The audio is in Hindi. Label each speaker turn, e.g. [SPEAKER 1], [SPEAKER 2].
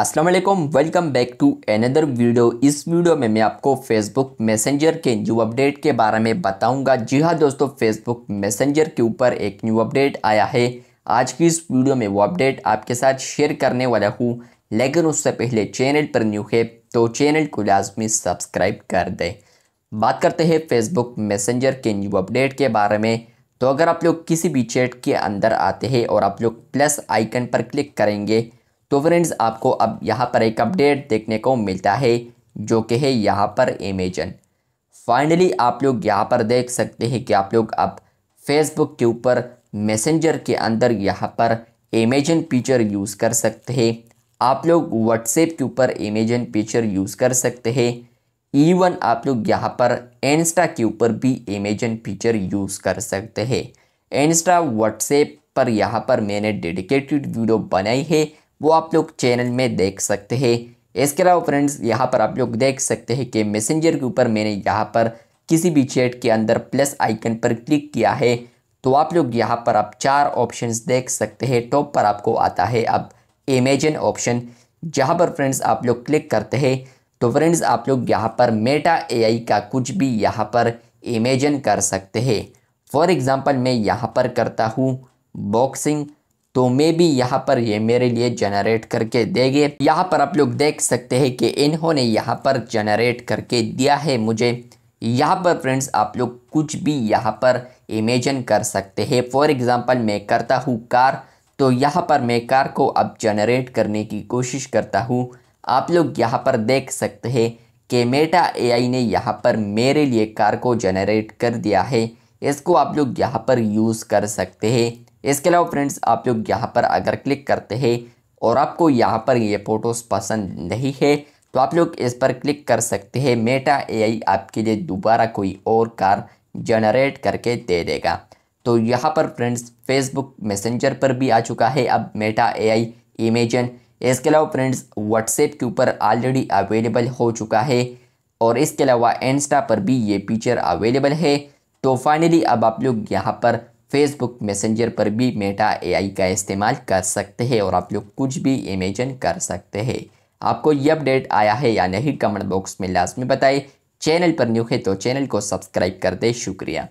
[SPEAKER 1] अस्सलाम वालेकुम welcome back to another video इस वीडियो में मैं आपको फेसबुक मैसेंजर के न्यू अपडेट के बारे में बताऊंगा जी हाँ दोस्तों फेसबुक मैसेंजर के ऊपर एक न्यू अपडेट आया है आज की इस वीडियो में वो अपडेट आपके साथ शेयर करने वाला हूँ लेकिन उससे पहले चैनल पर न्यू है तो चैनल को लाजमी सब्सक्राइब कर दें बात करते हैं फेसबुक मैसेंजर के न्यू अपडेट के बारे में तो अगर आप लोग किसी भी चैट के अंदर आते हैं और आप लोग प्लस आइकन पर क्लिक करेंगे तो फ्रेंड्स आपको अब यहाँ पर एक अपडेट देखने को मिलता है जो कि है यहाँ पर इमेजन फाइनली आप लोग यहाँ पर देख सकते हैं कि आप लोग अब फेसबुक के ऊपर मैसेंजर के अंदर यहाँ पर इमेजन फीचर यूज़ कर सकते हैं आप लोग व्हाट्सएप के ऊपर इमेजन फीचर यूज़ कर सकते हैं इवन आप लोग यहाँ पर इंस्टा के ऊपर भी इमेजन फीचर यूज़ कर सकते हैं इंस्टा व्हाट्सएप पर यहाँ पर मैंने डेडिकेटेड वीडियो बनाई है वो आप लोग चैनल में देख सकते हैं इसके अलावा फ्रेंड्स यहाँ पर आप लोग देख सकते हैं कि मैसेंजर के ऊपर मैंने यहाँ पर किसी भी चैट के अंदर प्लस आइकन पर क्लिक किया है तो आप लोग यहाँ पर आप चार ऑप्शंस देख सकते हैं टॉप पर आपको आता है अब इमेजन ऑप्शन जहाँ पर फ्रेंड्स आप लोग क्लिक करते हैं तो फ्रेंड्स आप लोग यहाँ पर मेटा ए का कुछ भी यहाँ पर इमेजन कर सकते हैं फॉर एग्ज़ाम्पल मैं यहाँ पर करता हूँ बॉक्सिंग तो मे बी यहाँ पर ये मेरे लिए जनरेट करके देंगे यहाँ पर आप लोग देख सकते हैं कि इन्होंने यहाँ पर जनरेट करके दिया है मुझे यहाँ पर फ्रेंड्स आप लोग कुछ भी यहाँ पर इमेजन कर सकते हैं फॉर एग्ज़ाम्पल मैं करता हूँ कार तो यहाँ पर मैं कार को अब जनरेट करने की कोशिश करता हूँ आप लोग यहाँ पर देख सकते हैं कि मेटा एआई ने यहाँ पर मेरे लिए कार को जनरेट कर दिया है इसको आप लोग यहाँ पर यूज़ कर सकते हैं इसके अलावा फ्रेंड्स आप लोग यहाँ पर अगर क्लिक करते हैं और आपको यहाँ पर ये फ़ोटोज़ पसंद नहीं है तो आप लोग इस पर क्लिक कर सकते हैं मेटा एआई आपके लिए दोबारा कोई और कार जनरेट करके दे देगा तो यहाँ पर फ्रेंड्स फेसबुक मैसेंजर पर भी आ चुका है अब मेटा एआई इमेजन इसके अलावा फ्रेंड्स व्हाट्सएप के ऊपर ऑलरेडी अवेलेबल हो चुका है और इसके अलावा इंस्टा पर भी ये फीचर अवेलेबल है तो फाइनली अब आप लोग यहाँ पर फेसबुक मैसेंजर पर भी मेटा एआई का इस्तेमाल कर सकते हैं और आप लोग कुछ भी इमेजन कर सकते हैं आपको ये अपडेट आया है या नहीं कमेंट बॉक्स में लाजमी में बताएं चैनल पर न्यू है तो चैनल को सब्सक्राइब कर दे शुक्रिया